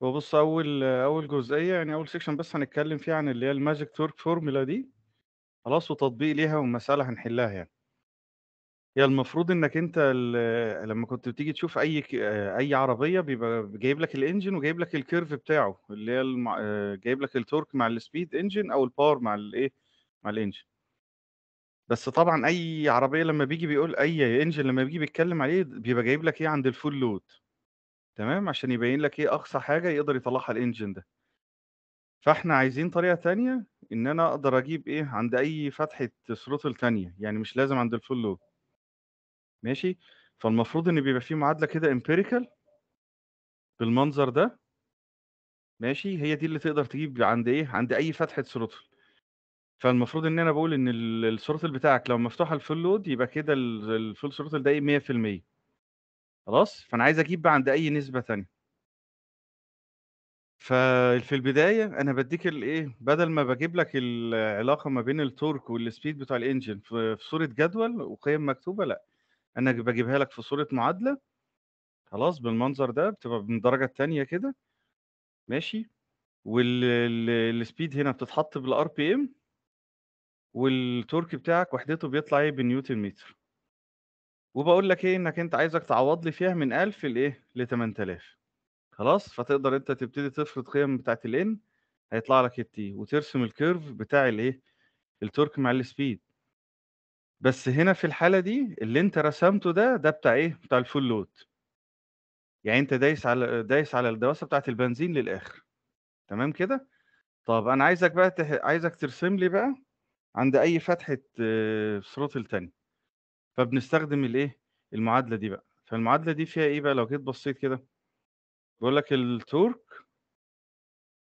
وبص بُص، أول أول جزئية يعني أول سيكشن بس هنتكلم فيه عن اللي هي الماجيك تورك فورمولا دي، خلاص وتطبيق ليها ومساله هنحلها يعني. هي المفروض إنك أنت لمّا كنت بتيجي تشوف أي أي عربية بيبقى جايب لك الانجن وجايب لك الكيرف بتاعه، اللي هي الم جايب لك التورك مع السبيد انجن أو الباور مع الإيه، مع الانجن بس طبعًا أي عربية لمّا بيجي بيقول أي انجن لمّا بيجي بيتكلم عليه بيبقى جايب لك إيه، عند الفول لود تمام، عشان يبين لك إيه أقصى حاجة يقدر يطلّعها الانجن ده. فإحنا عايزين طريقة تانية إن أنا أقدر أجيب إيه، عند أي فتحة سروتل تانية، يعني مش لازم عند الفول لود ماشي، فالمفروض إن بيبقى في معادلة كده امبيريكال بالمنظر ده ماشي، هي دي اللي تقدر تجيب عند إيه، عند أي فتحة سروتل فالمفروض إن أنا بقول إن السروتل بتاعك لو مفتوحة الفول لود يبقى كده الفول سروتل ده إيه 100%. خلاص فانا عايز اجيب بقى عند اي نسبه تانية ففي البدايه انا بديك الايه بدل ما بجيب لك العلاقه ما بين التورك والسبيد بتاع الانجن في صوره جدول وقيم مكتوبه لا انا بجيبها لك في صوره معادله خلاص بالمنظر ده بتبقى من الدرجه التانية كده ماشي والسبيد هنا بتتحط بالار بي ام والتورك بتاعك وحدته بيطلع ايه بنيوتن متر وبقول لك إيه، إنّك أنت عايزك تعوّض لي فيها من 1000 لإيه، ل8000 خلاص؟ فتقدر أنت تبتدي تفرض قِيَم بتاعة الان هيطلع لك التي وترسم الكيرف بتاع الإيه، التورك مع السبيد بس هنا في الحالة دي اللي أنت رسمته ده، ده بتاع إيه، بتاع الفول لود يعني أنت دايس على دايس على الدواسة بتاعة البنزين للآخر، تمام كده؟ طَب أنا عايزك بقى تح عايزك ترسم لي بقى عند أي فتحة throttle آه، تانية. فبنستخدم الإيه، المعادلة دي بقى، فالمعادلة دي فيها إيه بقى لو جيت بصّيت كده، بيقول لك التورك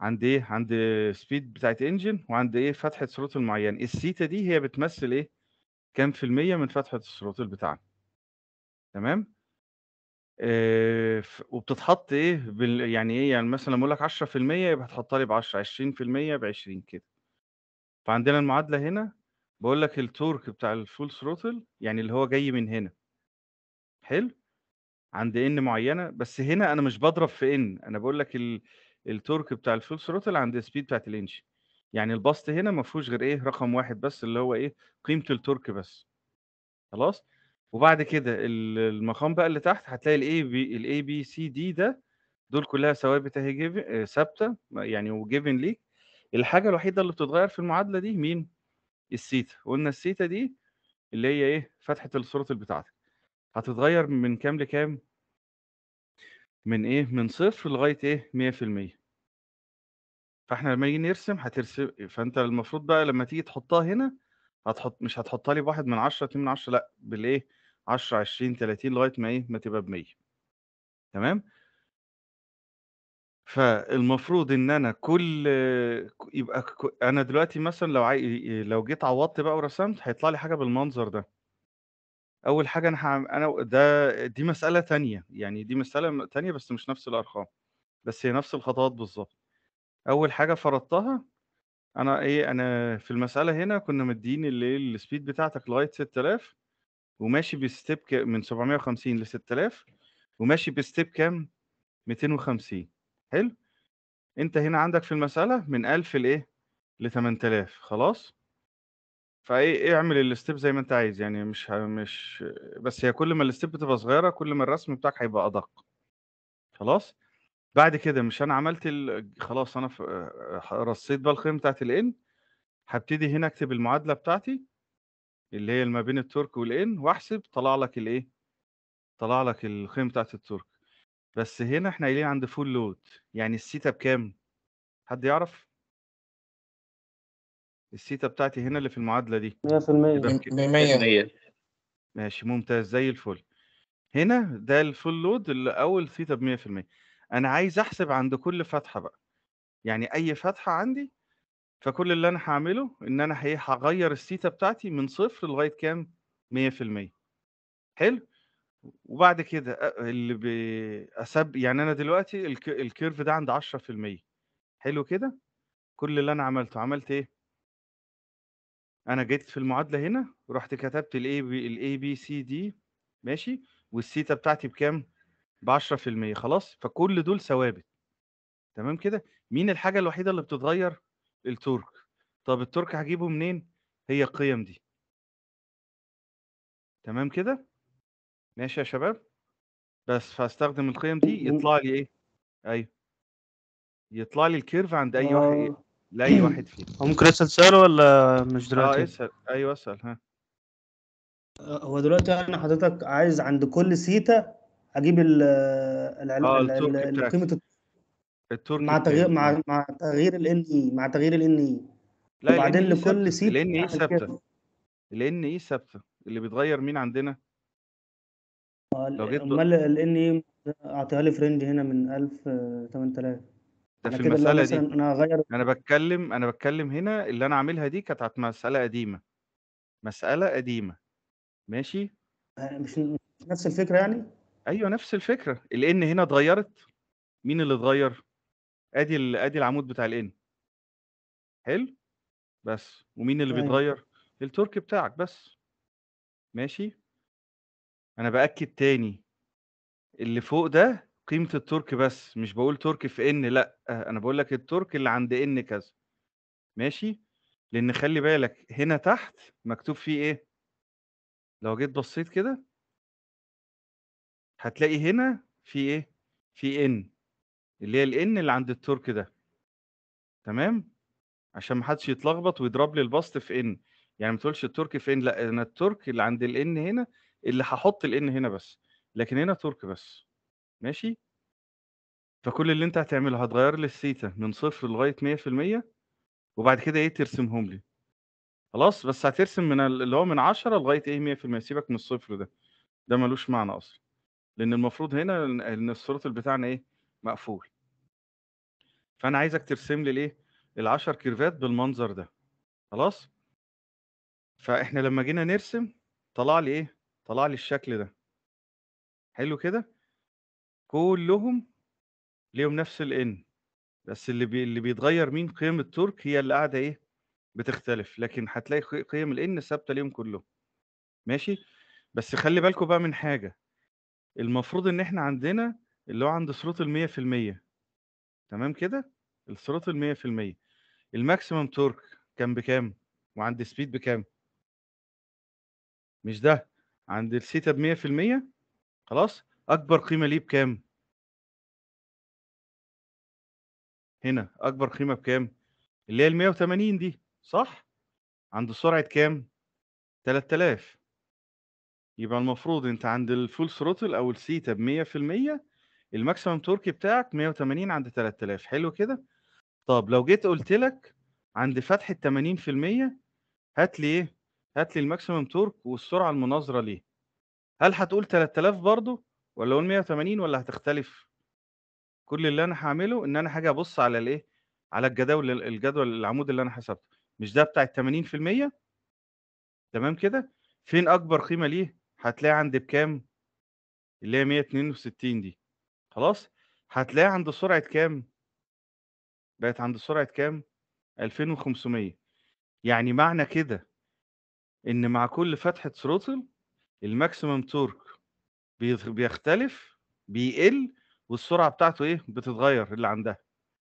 عند إيه، عند سبيد بتاعة انجن وعند إيه، فتحة سروت معيّنة، السيتا دي هي بتمثّل إيه، كام في المِيّة من فتحة الthrottle بتاعنا. تمام؟ آه ف وبتتحط إيه، بال يعني إيه، يعني مثلًا لمّا أقول لك 10% يبقى هتحطّها لي ب10، 20% ب20 كده. فعندنا المعادلة هنا بقول لك التورك بتاع الفول ثروتل يعني اللي هو جاي من هنا. حلو؟ عند ان معيّنة، بس هنا أنا مش بضرب في ان أنا بقول لك التورك بتاع الفول ثروتل عند سبيد بتاعت الانش يعني البسط هنا ما فيهوش غير إيه، رقم واحد بس اللي هو إيه، قيمة التورك بس. خلاص؟ وبعد كده المقام بقى اللي تحت هتلاقي الاي الاي بي بي سي دي ده دول كلها ثوابت أهي آه، ثابتة يعني وجيفن ليك. الحاجة الوحيدة اللي بتتغيّر في المعادلة دي مين؟ السيتا قُلنا السيتا دي اللي هي إيه، فتحة السورتل بتاعتك، هتتغيّر من كام لكام؟ من إيه، من صفر لغاية إيه، 100%. فإحنا لمّا نيجي نرسم هترسم فأنت المفروض بقى لمّا تيجي تحطّها هنا، هتحط مش هتحطّها لي بواحد 1 من 10، 2 من 10 لأ، بالإيه، 10، 20، 30 لغاية ما إيه، ما تبقى ب100 تمام؟ فالمفروض إن أنا كل يبقى ك أنا دلوقتي مثلًا لو عاي لو جيت عوّضت بقى ورسمت، هيطلع لي حاجة بالمنظر ده. أول حاجة أنا ح... أنا ده دي مسألة تانية، يعني دي مسألة تانية بس مش نفس الأرقام، بس هي نفس الخطوات بالظبط أول حاجة فرضتها، أنا إيه، أنا في المسألة هنا كنا مدين اللي السبيد بتاعتك لغاية 6000 وماشي بستيب ك من 750 ل6000 وماشي بستيب كام، 250. حلو؟ أنت هنا عندك في المسألة من 1000 لإيه؟ ل 8000 إيه؟ خلاص؟ فايه إيه، اعمل الستيب زي ما انت عايز يعني مش مش بس هي كل ما الستيب بتبقى صغيره كل ما الرسم بتاعك هيبقى ادق خلاص بعد كده مش انا عملت ال... خلاص انا ف... رصيت بقى القيمه بتاعت الان هبتدي هنا اكتب المعادله بتاعتي اللي هي ما بين الترك والان واحسب طلع لك الايه طلع لك القيمه بتاعت الترك بس هنا إحنا قايلين عند فول لود يعني السيتا بكام؟ حد يعرف؟ السيتا بتاعتي هنا اللي في المعادلة دي 100% 100% ماشي ممتاز زي الفل هنا ده الفول لود اللي اول ثيتا ب 100% انا عايز احسب عند كل فتحه بقى يعني اي فتحه عندي فكل اللي انا هعمله ان انا هغير الثيتا بتاعتي من صفر لغايه كام 100% حلو وبعد كده اللي بأسب أسب يعني أنا دلوقتي الكيرف ده عند 10% حلو كده؟ كل اللي أنا عملته، عملت إيه؟ أنا جيت في المعادلة هنا، ورحت كتبت الاي بي الاي بي سي دي ماشي؟ والثيتا بتاعتي بكام؟ ب10% خلاص؟ فكل دول ثوابت. تمام كده؟ مين الحاجة الوحيدة اللي بتتغيّر؟ التورك. طب التورك هجيبه منين؟ هي القيم دي. تمام كده؟ ماشي يا شباب بس فاستخدم القيم دي يطلع لي ايه ايوه يطلع لي الكيرف عند اي واحد إيه؟ آه. لاي واحد فيهم هو ممكن اسال سؤال ولا مش آه، دلوقتي؟ اه اسال ايوه اسال ها آه، هو دلوقتي انا حضرتك عايز عند كل سيتا اجيب ال قيمه التركي مع تغيير مع مع تغيير الان اي e، مع تغيير الان اي e. لا وبعدين e لكل سيتا الان اي ثابته الان اي ثابته اللي بيتغير مين عندنا لو جيت امال الان اي اعطيها لي فرنج هنا من 1000 8000 آه، ده في كده المسألة دي انا هغير انا بتكلم انا بتكلم هنا اللي انا عاملها دي كانت على مسألة قديمة مسألة قديمة ماشي آه، مش نفس الفكره يعني ايوه نفس الفكرة الان هنا اتغيرت مين اللي اتغير ادي ال- ادي العمود بتاع الان حلو بس ومين اللي طيب. بيتغير التركي بتاعك بس ماشي أنا بأكد تاني، اللي فوق ده قيمة التورك بس، مش بقول تورك في إن لأ، أنا بقول لك التورك اللي عند إن كذا، ماشي؟ لإن خلّي بالك هنا تحت مكتوب فيه إيه؟ لو جيت بصّيت كده هتلاقي هنا في إيه، في إن، اللي هي الإن اللي عند التورك ده. تمام؟ عشان ما حدش يتلخبط ويضرب لي البسط في إن، يعني ما تقولش التورك في إن لأ، أنا التورك اللي عند الإن هنا اللي هحط الان هنا بس لكن هنا ترك بس ماشي فكل اللي انت هتعمله هتغير لي الثيتا من صفر لغايه 100% وبعد كده ايه ترسمهم لي خلاص بس هترسم من اللي هو من 10 لغايه ايه 100% سيبك من الصفر ده ده ملوش معنى اصلا لان المفروض هنا ان السروتل بتاعنا ايه مقفول فانا عايزك ترسم لي الايه ال10 كيرفات بالمنظر ده خلاص فاحنا لما جينا نرسم طلع لي ايه طلع لي الشكل ده حلو كده كلهم ليهم نفس الان بس اللي بي اللي بيتغير مين قيم الترك هي اللي قاعده ايه بتختلف لكن هتلاقي قيم الان ثابته ليهم كلهم ماشي بس خلي بالكم بقى من حاجه المفروض ان احنا عندنا اللي هو عند صروط ال 100% تمام كده الصروط ال 100% الماكسيمم تورك كان بكام وعند سبيد بكام مش ده عند الثيتا ب 100% خلاص اكبر قيمه ليه بكام هنا اكبر قيمه بكام اللي هي ال 180 دي صح عند سرعه كام 3000 يبقى المفروض انت عند الفول ثروتل او الثيتا ب 100% الماكسيمم تورك بتاعك 180 عند 3000 حلو كده طب لو جيت قلت لك عند فتحه 80% هات لي ايه هات لي الماكسيمم تورك والسرعة المناظرة ليه. هل هتقول 3000 برضه ولا أقول 180 ولا هتختلف؟ كل اللي أنا هعمله إن أنا هاجي أبُص على الإيه، على الجداول الجدول العمود اللي أنا حسبته، مش ده بتاع ال80% تمام كده؟ فين أكبر قيمة ليه؟ هتلاقي عند بكام؟ اللي هي 162 دي، خلاص؟ هتلاقي عند سرعة كام؟ بقت عند سرعة كام؟ 2500 يعني معنى كده ان مع كل فتحه ثروتل الماكسيمم تورك بيختلف بيقل والسرعه بتاعته ايه بتتغير اللي عندها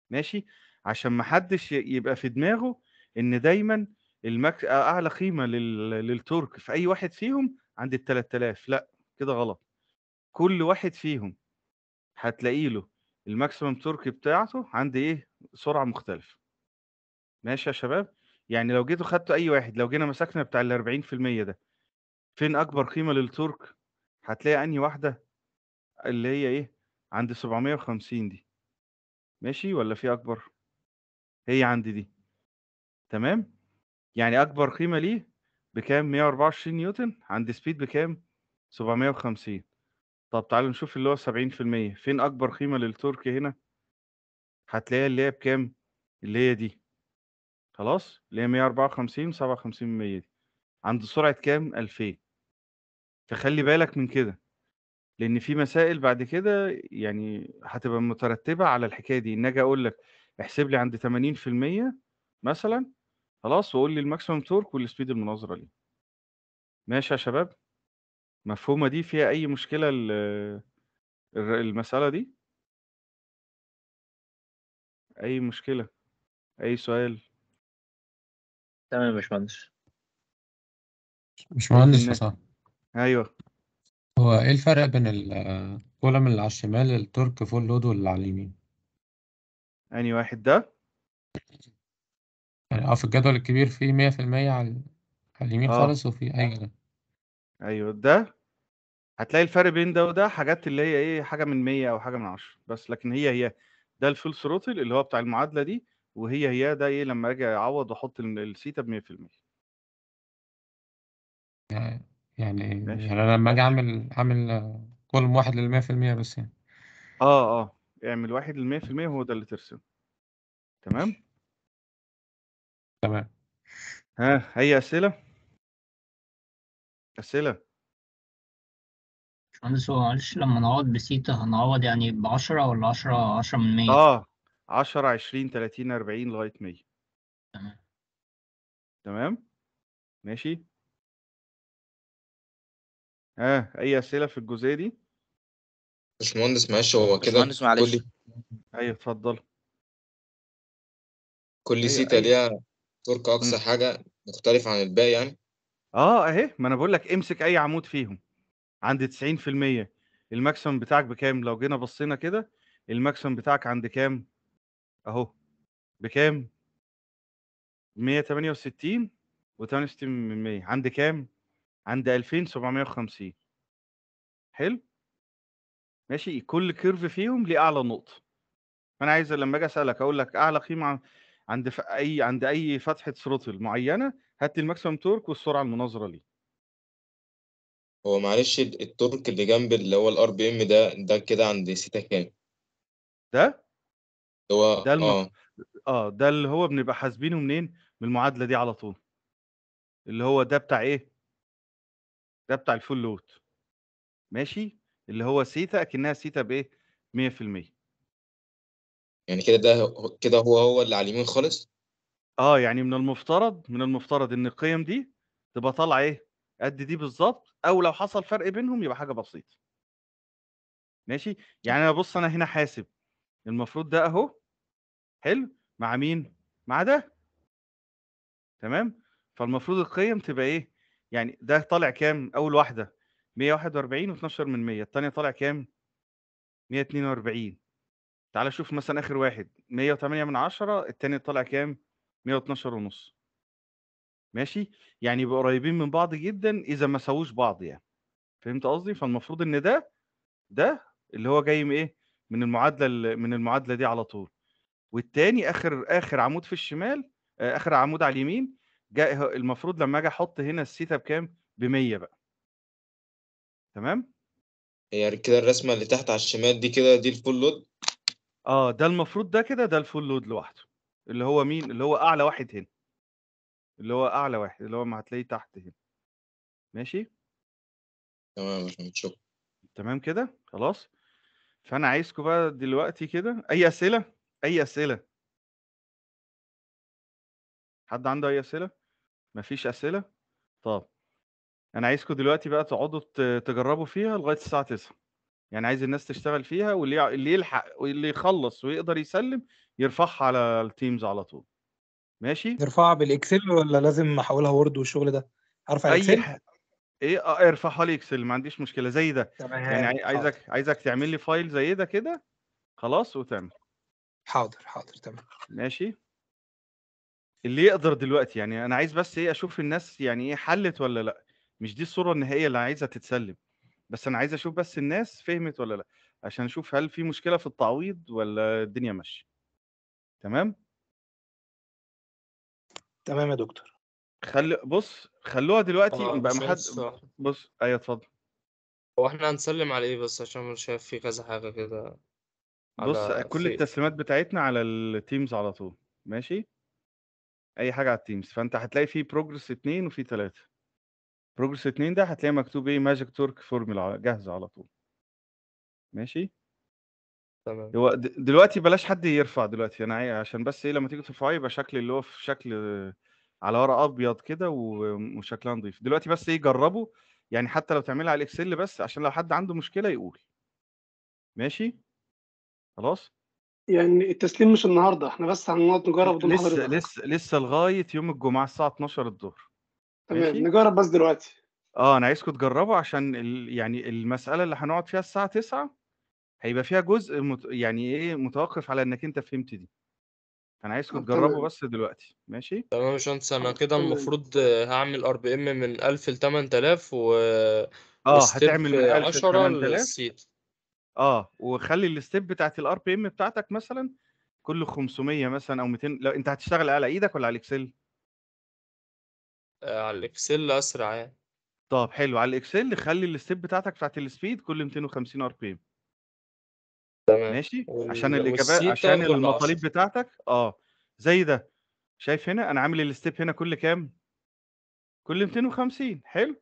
ماشي عشان ما حدش يبقى في دماغه ان دايما المك... اعلى قيمه لل... للتورك في اي واحد فيهم عند ال 3000 لا كده غلط كل واحد فيهم هتلاقي له الماكسيمم تورك بتاعته عند ايه سرعه مختلفه ماشي يا شباب يعني لو جيتوا خدتوا أي واحد لو جينا مسكنا بتاع ال40% ده، فين أكبر قيمة للتورك؟ هتلاقي أنهي واحدة اللي هي إيه، عند 750 دي، ماشي ولا في أكبر؟ هي عند دي، تمام؟ يعني أكبر قيمة ليه بكام؟ 124 نيوتن عند سبيد بكام؟ 750 طب تعالوا نشوف اللي هو 70% فين أكبر قيمة للتورك هنا؟ هتلاقيها اللي هي بكام؟ اللي هي دي خلاص اللي هي 154 57 100 دي عند سرعة كام 2000 فخلي بالك من كده لان في مسائل بعد كده يعني هتبقى مترتبة على الحكاية دي ان اجي اقول لك احسب لي عند 80% مثلا خلاص وقول لي الماكسيمم تورك والسبيد المناظرة ليه ماشي يا شباب مفهومة دي فيها اي مشكلة المسألة دي اي مشكلة اي سؤال تمام يا باشمهندس باشمهندس صح ايوه هو ايه الفرق بين الكولم اللي على الشمال الترك فول لود واللي على اليمين اني واحد ده يعني اه في الجدول الكبير مية في المية على على اليمين آه. خالص وفي اي جدول ايوه ده هتلاقي الفرق بين ده وده حاجات اللي هي ايه حاجه من 100 او حاجه من 10 بس لكن هي هي ده الفول ثروتل اللي هو بتاع المعادله دي وهي هي ده إيه لمّا آجي أعوّض وأحط ال السيتا ب100%. يعني آه، يعني ماشي، يعني أنا لمّا آجي ماشي. أعمل اعمل اعمل column واحد لل100% بس يعني. آه، آه، اعمل واحد لل100% هو ده اللي ترسمه. تمام؟ تمام. ها، أي أسئلة؟ أسئلة؟ بشمهندس هو معلش لمّا نعوّض بسيتا هنعوّض يعني ب10 ولا 10، 10 من 100؟ آه، 10 20 30 40 لغاية 100 تمام. تمام ماشي ها أي أسئلة في الجزئية دي باشمهندس معلش هو كده باشمهندس معلش أيوة اتفضل كل أيوة، سيتا أيوة. ليها تورك أقصى حاجة مختلف عن الباقي يعني اه اهي ما انا بقول لك امسك اي عمود فيهم عند 90% الماكسيمم بتاعك بكام لو جينا بصينا كده الماكسيمم بتاعك عند كام اهو بكام؟ 168 و68 من 100 عند كام؟ عند 2750 حلو؟ ماشي كل كيرف فيهم ليه اعلى نقطه فانا عايز لما اجي اسالك اقول لك اعلى قيمه عند ف... اي عند اي فتحه ثروتل معينه هات لي الماكسيمم تورك والسرعه المناظره ليه هو معلش التورك اللي جنب اللي هو الار بي ام ده ده كده عند سيتا كام ده هو ده الم... آه. آه ده اللي هو بنبقى حاسبينه منين؟ من المعادلة دي على طول. اللي هو ده بتاع إيه؟ ده بتاع الفول لود. ماشي؟ اللي هو سيتا أكنها سيتا بإيه؟ 100%. يعني كده ده كده هو هو اللي على اليمين خالص؟ آه يعني من المفترض من المفترض إن القيم دي تبقى طالعة إيه؟ قد دي بالظبط أو لو حصل فرق بينهم يبقى حاجة بسيطة. ماشي؟ يعني أنا بص أنا هنا حاسب المفروض ده اهو حلو مع مين مع ده تمام فالمفروض القيم تبقى ايه يعني ده طالع كام اول واحده 141 و12 من 100 الثانيه طالع كام 142 تعال شوف مثلا اخر واحد 108 من 10 الثاني طالع كام 112 ونص ماشي يعني يبقوا قريبين من بعض جدا اذا ما سووش بعض يعني فهمت قصدي فالمفروض ان ده ده اللي هو جاي من ايه من المعادله من المعادله دي على طول والتاني اخر اخر عمود في الشمال آه، اخر عمود على اليمين جاء المفروض لما اجي احط هنا الثيتا بكام ب 100 بقى تمام يعني كده الرسمة اللي تحت على الشمال دي كده دي الفول لود اه ده المفروض ده كده ده الفول لود لوحده اللي هو مين اللي هو اعلى واحد هنا اللي هو اعلى واحد اللي هو ما هتلاقيه تحت هنا ماشي تمام يا باشمهندس شكرا تمام كده خلاص فأنا عايزكم بقى دلوقتي كده أي أسئلة؟ أي أسئلة؟ حد عنده أي أسئلة؟ مفيش أسئلة؟ طب أنا عايزكم دلوقتي بقى تقعدوا تجربوا فيها لغاية الساعة 9 يعني عايز الناس تشتغل فيها واللي اللي يلحق واللي يخلص ويقدر يسلم يرفعها على التيمز على طول ماشي؟ يرفعها بالإكسل ولا لازم أحولها وورد والشغل ده؟ ارفع أي الاكسل ايه اه ارفعها لي اكسل ما عنديش مشكله زي ده يعني تمام حاضر عايزك عايزك تعمل لي فايل زي ده كده خلاص وتعمل حاضر حاضر تمام ماشي اللي يقدر دلوقتي يعني انا عايز بس ايه اشوف الناس يعني ايه حلت ولا لا مش دي الصوره النهائيه اللي عايزها تتسلم بس انا عايز اشوف بس الناس فهمت ولا لا عشان اشوف هل في مشكله في التعويض ولا الدنيا ماشيه تمام تمام يا دكتور خل بص خلوها دلوقتي بقى محد بص ايوه اتفضل هو احنا هنسلم على ايه بس عشان مش شايف في كذا حاجه كده بص كل التسليمات بتاعتنا على التيمز على طول ماشي اي حاجه على التيمز فانت هتلاقي في بروجرس اتنين وفي تلاته بروجرس اتنين ده هتلاقي مكتوب ايه ماجيك تورك فورمولا جاهزه على طول ماشي تمام هو دلوقتي بلاش حد يرفع دلوقتي انا عشان بس ايه لما تيجي ترفعه يبقى شكل اللي هو في شكل على ورق ابيض كده وشكلها نظيف دلوقتي بس ايه جربه يعني حتى لو تعملها على الاكسل بس عشان لو حد عنده مشكله يقول ماشي خلاص يعني التسليم مش النهارده احنا بس هنقعد نجرب لسه لسه لسه لغايه يوم الجمعه الساعه 12 الظهر تمام نجرب بس دلوقتي اه انا عايزكم تجربوا عشان ال... يعني المساله اللي هنقعد فيها الساعه 9 هيبقى فيها جزء مت... يعني ايه متوقف على انك انت فهمت دي انا عايزكم تجربوا بس دلوقتي ماشي تمام يا انا كده المفروض هعمل ار بي ام من 1000 ل 8000 و اه هتعمل من 1000 ل 8000 اه وخلي الستيب بتاعت الار بي ام بتاعتك مثلا كل 500 مثلا او 200 لو انت هتشتغل على ايدك ولا على الاكسل آه، على الاكسل اسرع يعني طب حلو على الاكسل خلي الستيب بتاعتك بتاعت السبيد كل 250 ار بي ام تمام ماشي عشان الإجابات عشان المطالب بتاعتك آه، زي ده شايف هنا أنا عامل الستيب هنا كل كام؟ كل 250 حلو،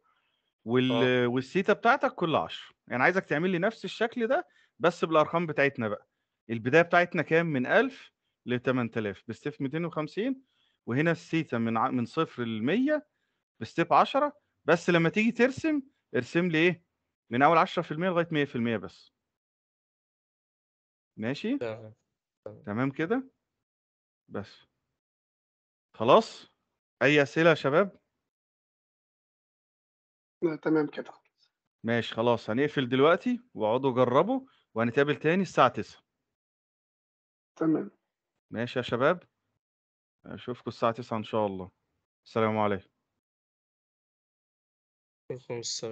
وال آه. والسيتا بتاعتك كل 10 يعني عايزك تعمل لي نفس الشكل ده بس بالأرقام بتاعتنا بقى، البداية بتاعتنا كام؟ من 1000 ل8000 بستيب 250 وهنا السيتا من من 0 ل100 بستيب 10 بس لمّا تيجي ترسم، ارسم لي إيه، من أول 10% لغاية 100% بس. ماشي تمام تمام كده بس خلاص اي اسئله يا شباب لا تمام كده ماشي خلاص هنقفل دلوقتي واقعدوا جربوا وهنتقابل تاني الساعه 9 تمام ماشي يا شباب اشوفكم الساعه 9 ان شاء الله السلام عليكم السلام